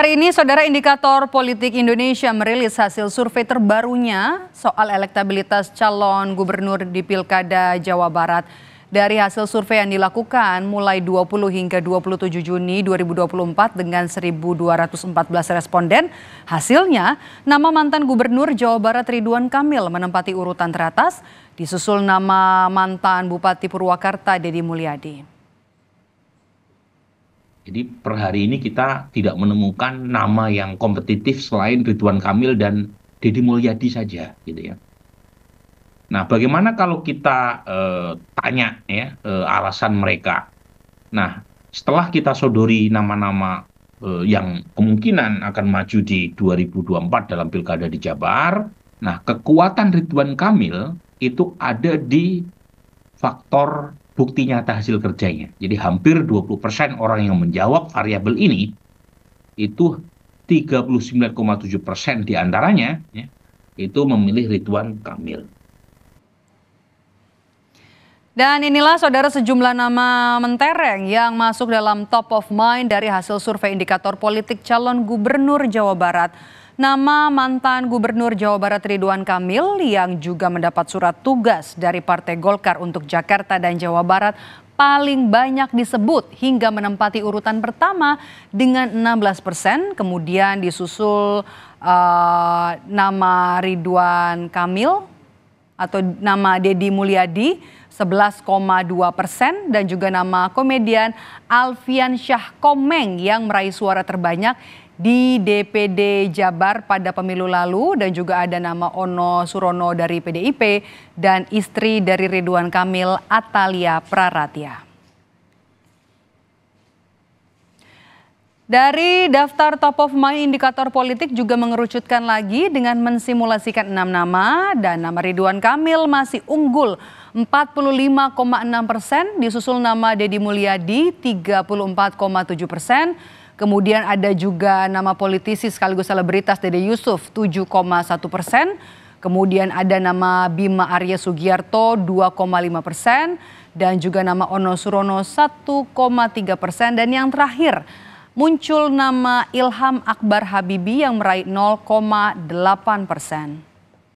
hari ini, Saudara Indikator Politik Indonesia merilis hasil survei terbarunya soal elektabilitas calon gubernur di Pilkada Jawa Barat. Dari hasil survei yang dilakukan mulai 20 hingga 27 Juni 2024 dengan 1.214 responden, hasilnya nama mantan gubernur Jawa Barat Ridwan Kamil menempati urutan teratas, disusul nama mantan Bupati Purwakarta Deddy Mulyadi. Jadi per hari ini kita tidak menemukan nama yang kompetitif selain Ridwan Kamil dan Deddy Mulyadi saja gitu ya. Nah, bagaimana kalau kita eh, tanya ya eh, alasan mereka? Nah, setelah kita sodori nama-nama eh, yang kemungkinan akan maju di 2024 dalam pilkada di Jabar, nah kekuatan Ridwan Kamil itu ada di faktor bukti nyata hasil kerjanya. Jadi hampir 20% orang yang menjawab variabel ini itu 39,7% diantaranya ya, itu memilih Ridwan Kamil. Dan inilah saudara sejumlah nama mentereng yang masuk dalam top of mind dari hasil survei indikator politik calon gubernur Jawa Barat. Nama mantan Gubernur Jawa Barat Ridwan Kamil yang juga mendapat surat tugas dari Partai Golkar untuk Jakarta dan Jawa Barat paling banyak disebut hingga menempati urutan pertama dengan 16 persen. Kemudian disusul uh, nama Ridwan Kamil atau nama Dedi Mulyadi 11,2 persen dan juga nama komedian Alfian Syah Komeng yang meraih suara terbanyak di DPD Jabar pada pemilu lalu dan juga ada nama Ono Surono dari PDIP dan istri dari Ridwan Kamil Atalia Praratia. Dari daftar top of mind indikator politik juga mengerucutkan lagi dengan mensimulasikan enam nama dan nama Ridwan Kamil masih unggul 45,6 persen, disusul nama Deddy Mulyadi 34,7 persen, Kemudian ada juga nama politisi sekaligus selebritas Dede Yusuf 7,1 persen. Kemudian ada nama Bima Arya Sugiarto 2,5 persen. Dan juga nama Ono Surono 1,3 persen. Dan yang terakhir muncul nama Ilham Akbar Habibi yang meraih 0,8 persen.